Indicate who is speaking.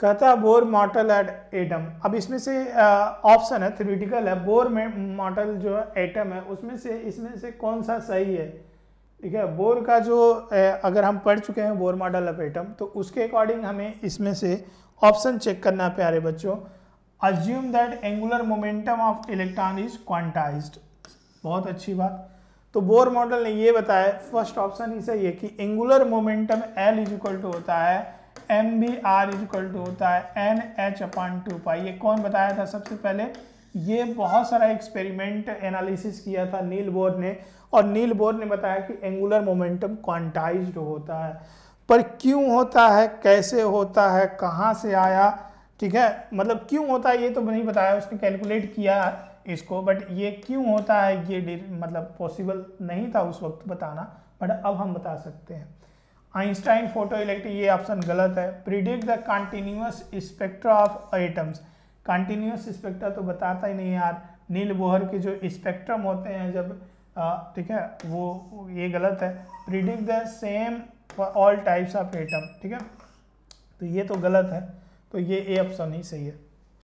Speaker 1: कहता है Bohr model eight atom अब इसमें से ऑप्शन है थ्रिटिकल है बोर में मॉडल जो है एटम है उसमें से इसमें से कौन सा सही है ठीक है बोर का जो अगर हम पढ़ चुके हैं बोर मॉडल ऑफ एटम तो उसके अकॉर्डिंग हमें इसमें से ऑप्शन चेक करना है प्यारे बच्चों assume that angular momentum of electron is quantize बहुत अच्छी बात तो बोर मॉडल ने ये बताया फर्स्ट ऑप्शन ही सही है कि angular momentum L is equal to होता है M B R is equal to होता है N H upon two pi ये कौन बताया था सबसे पहले ये बहुत सारा एक्सपेरिमेंट एनालिसिस किया था नील बोर ने और नील बोर ने बताया कि एंगुलर मोमेंटम क्वांटाइज होता है पर क्यों होता है कैसे होता है कहाँ से आया ठीक है मतलब क्यों होता है ये तो नहीं बताया उसने कैलकुलेट किया इसको बट ये क्यों होता है ये मतलब पॉसिबल नहीं था उस वक्त बताना बट अब हम बता सकते हैं आइंस्टाइन फोटो इलेक्ट्रिक ये ऑप्शन गलत है predict the continuous spectra of atoms continuous spectra तो बताता ही नहीं यार नील बोहर के जो स्पेक्ट्रम होते हैं जब ठीक है वो ये गलत है predict the same for all types of atom ठीक है तो ये तो गलत है तो ये ए ऑप्शन ही सही है